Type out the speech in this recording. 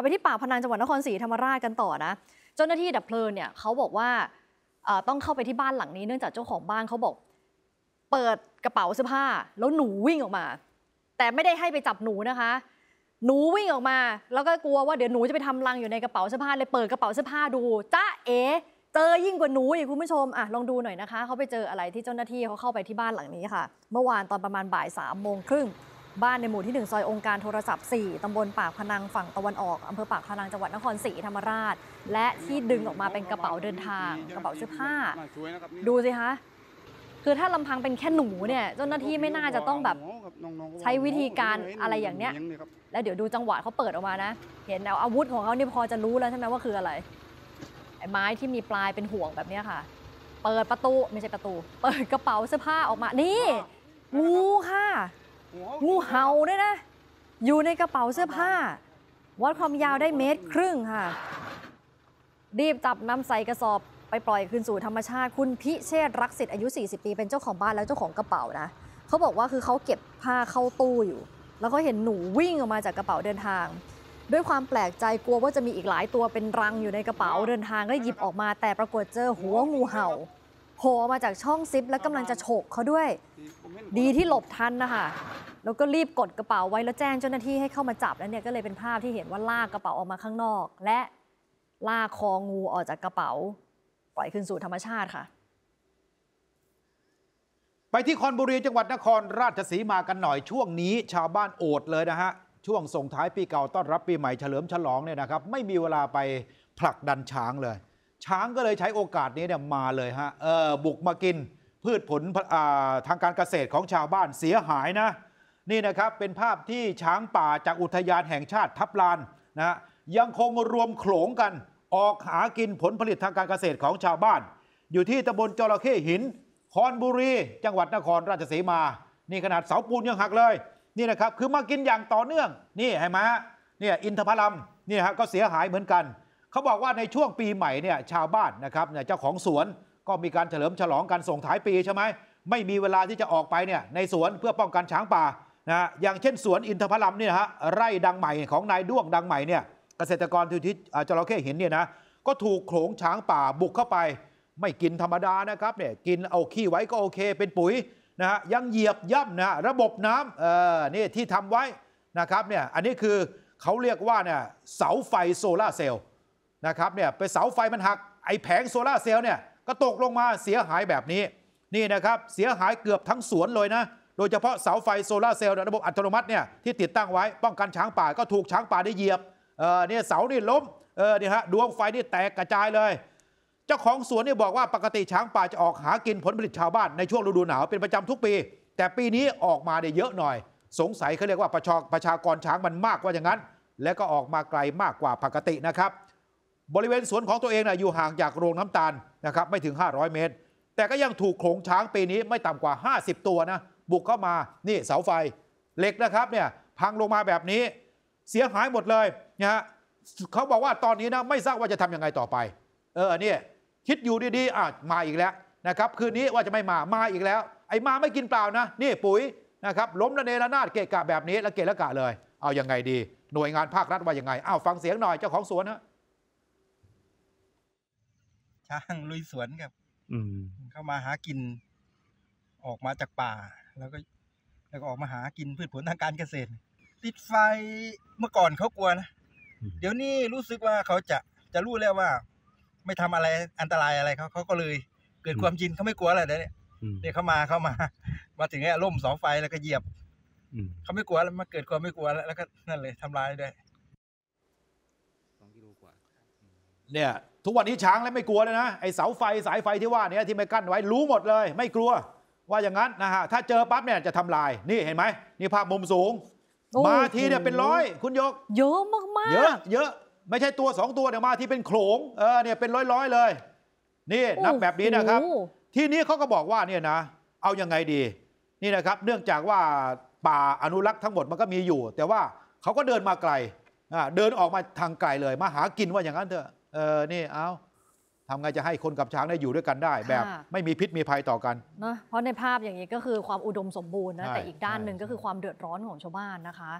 าไปที่ป่าพนังจังหวัดนครศรีธรรมราชกันต่อนะเจ้าหน้าที่ดับเพลิงเนี่ยเขาบอกว่าต้องเข้าไปที่บ้านหลังนี้เนื่องจากเจ้าของบ้านเขาบอก เปิดกระเป๋าเสื้อผ้า แล้วหนูวิ่งออกมา แต่ไม่ได้ให้ไปจับหนูนะคะ หนูวิ่งออกมา แล้วก็กลัวว่าเดี๋ยวหนูจะไปทำรังอยู่ในกระเป๋าเสื้อผ้าเลยเปิดกระเป๋าเสื้อผ้าดูจ้าเอ๋เจอยิ่งกว่าหนูอีกคุณผู้ชมอ่ะลองดูหน่อยนะคะเขาไปเจออะไรที่เจ้าหน้าที่เขาเข้าไปที่บ้านหลังนี้ค่ะ เมื่อวานตอนประมาณบ่ายสามโมงครึ่งบ้านในหมู่ที่1ซอยองค์การโทรศัพท์ 4 ตำบลปากพนังฝั่งตะวันออกอำเภอปากพนังจังหวัดนครศรีธรรมราช และที่ดึงออกมาเป็นกระเป๋าเดินทาง กระเป๋าเสื้อผ้า ดูสิคะ คือถ้าลำพังเป็นแค่หนูเนี่ยเจ้าหน้าที่ไม่น่าจะต้องแบบใช้วิธีการอะไรอย่างเนี้ยแล้วเดี๋ยวดูจังหวะเขาเปิดออกมานะ เห็นแล้วอาวุธของเขานี่พอจะรู้แล้วใช่ไหมว่าคืออะไรไอ้ไม้ที่มีปลายเป็นห่วงแบบนี้ค่ะ เปิดประตูไม่ใช่ประตูเปิดกระเป๋าเสื้อผ้าออกมา นี่งูค่ะงูเห่าด้วยนะอยู่ในกระเป๋าเสื้อผ้า วัดความยาวได้เมตรครึ่งค่ะรีบจับนำใส่กระสอบ ไปปล่อยคืนสู่ธรรมชาติ คุณพิเชษรักสิทธิ์อายุ 40 ปี เป็นเจ้าของบ้านแล้วเจ้าของกระเป๋านะ เขาบอกว่าคือเขาเก็บผ้าเข้าตู้อยู่ แล้วก็เห็นหนูวิ่งออกมาจากกระเป๋าเดินทาง ด้วยความแปลกใจกลัวว่าจะมีอีกหลายตัวเป็นรังอยู่ในกระเป๋าเดินทางก็หยิบออกมา แต่ปรากฏเจอหัวงูเห่าโผล่มาจากช่องซิปและกำลังจะฉกเขาด้วย ดีที่หลบทันนะคะแล้วก็รีบกดกระเป๋าไว้แล้วแจ้งเจ้าหน้าที่ให้เข้ามาจับแล้วเนี่ยก็เลยเป็นภาพที่เห็นว่าลากกระเป๋าออกมาข้างนอก และลากคองูออกจากกระเป๋า ปล่อยคืนสู่ธรรมชาติค่ะ ไปที่คอนบุรีจังหวัดนครราชสีมากันหน่อยช่วงนี้ชาวบ้านโอดเลยนะฮะช่วงส่งท้ายปีเก่าต้อนรับปีใหม่เฉลิมฉลองเนี่ยนะครับ ไม่มีเวลาไปผลักดันช้างเลยช้างก็เลยใช้โอกาสนี้เนี่ยมาเลยฮะบุกมากินพืชผลทางการเกษตรของชาวบ้านเสียหายนะนี่นะครับเป็นภาพที่ช้างป่าจากอุทยานแห่งชาติทับลานนะยังคงรวมโขลงกัน ออกหากินผลผลิตทางการเกษตรของชาวบ้าน อยู่ที่ตำบลจระเข้หินคอนบุรีจังหวัดนครราชสีมานี่ขนาดเสาปูนยังหักเลยนี่นะครับคือมากินอย่างต่อเนื่องนี่เห็นไหมฮเนี่ยอินทพลัมนี่ฮะก็เสียหายเหมือนกันเขาบอกว่าในช่วงปีใหม่เนี่ยชาวบ้านนะครับเนี่ยเจ้าของสวนก็มีการเฉลิมฉลองการส่งท้ายปี ใช่ไหมไม่มีเวลาที่จะออกไปเนี่ยในสวนเพื่อป้องกันช้างป่านะอย่างเช่นสวนอินทพลัมเนี่ยฮะไร่ดังใหม่ของนายด้วงดังใหม่เนี่ยเกษตรกรที่ที่จระเข้เห็นเนี่ยนะก็ถูกโขลงช้างป่าบุกเข้าไป ไม่กินธรรมดานะครับเนี่ยกินเอาขี้ไว้ก็โอเค เป็นปุ๋ยนะฮะยังเหยียบย่ำนะระบบน้ำเออนี่ที่ทำไว้นะครับเนี่ยอันนี้คือเขาเรียกว่าเนี่ยเสาไฟโซลาเซลล์นะครับเนี่ยไปเสาไฟมันหักไอแผงโซลาเซลล์เนี่ยก็ตกลงมาเสียหายแบบนี้นี่นะครับ เสียหายเกือบทั้งสวนเลยนะ โดยเฉพาะเสาไฟโซลาเซลล์ระบบอัตโนมัติเนี่ยที่ติดตั้งไว้ป้องกันช้างป่าก็ถูกช้างป่าได้เหยียบเออเนี่ยเสานี่ล้มเออเนี่ยฮะดวงไฟนี่แตกกระจายเลย เจ้าของสวนเนี่ยบอกว่าปกติช้างป่าจะออกหากินผลผลิตชาวบ้านในช่วงฤดูหนาวเป็นประจำทุกปี แต่ปีนี้ออกมาเนี่ยเยอะหน่อย สงสัยเขาเรียกว่าประชากรช้างมันมากกว่าอย่างนั้น และก็ออกมาไกลมากกว่าปกตินะครับบริเวณสวนของตัวเองนะอยู่ห่างจากโรงน้ำตาลนะครับไม่ถึง 500 เมตร แต่ก็ยังถูกโขงช้างปีนี้ไม่ต่ำกว่า 50 ตัวนะบุกเข้ามานี่เสาไฟเหล็กนะครับเนี่ยพังลงมาแบบนี้ เสียหายหมดเลยนะฮะเขาบอกว่าตอนนี้นะไม่ทราบว่าจะทํำยังไงต่อไป เออเนี่ยคิดอยู่ดีๆอ่ะมาอีกแล้วนะครับคืนนี้ว่าจะไม่มามาอีกแล้ว ไอ้มาไม่กินเปล่านะนี่ปุ๋ยนะครับล้มระเนระนาดเกะกะแบบนี้แล้วเกะละกะเลย เอาอยัางไงดีหน่วยงานภาครัฐว่ายังไงอ้าวฟังเสียงหน่อยเจ้าของสวนฮนะช้างลุยสวนกับอืมเข้ามาหากินออกมาจากป่า แล้วก็ แล้วก็ออกมาหากินพืชผลทางการเกษตร ติดไฟเมื่อก่อนเขากลัวนะเดี๋ยวนี้รู้สึกว่าเขาจะจะรู้แล้วว่า ไม่ทำอะไรอันตรายอะไรเขาเขาก็เลย เกิดความยินเขาไม่กลัวอะไรลเนี่ยนี้เนี่ยเขามาเขามามาถึงเนี้ยล่มสองไฟแล้วก็เหยียบ อืเขาไม่กลัวแล้วมาเกิดความไม่กลัวแล้วแล้วก็ นั่นเลยทำลายด้ยเนี่ยทุกวันนี้ช้างแล้วไม่กลัวเลยนะไอเสาไฟสายไฟที่ว่าเนี่ยที่ไม่กั้นไว้รู้หมดเลยไม่กลัวว่าอย่างนั้นนะฮะถ้าเจอปั๊บเนี่ยจะทำลายนี่เห็นไหมนี่ ภาพมุมสูง มาทีเนี่ยเป็นร้อย คุณยก เยอะมากกเยอะเยอะไม่ใช่ตัวสองตัวเนี่ยมาที่เป็นโขลงเออเนี่ยเป็นร้อยๆเลย นี่นับแบบนี้นะครับ ที่นี้เขาก็บอกว่าเนี่ยนะเอายังไงดีนี่นะครับ เนื่องจากว่าป่าอนุรักษ์ทั้งหมดมันก็มีอยู่ แต่ว่าเขาก็เดินมาไกลเดินออกมาทางไกลเลยมาหากินว่าอย่างนั้นเถอะเออ นี่ เอาทำไงจะให้คนกับช้างได้อยู่ด้วยกันได้ แบบไม่มีพิษมีภัยต่อกันนะเพราะในภาพอย่างนี้ก็คือความอุดมสมบูรณ์นะแต่อีกด้านหนึ่งก็คือความเดือดร้อนของชาวบ้านนะคะ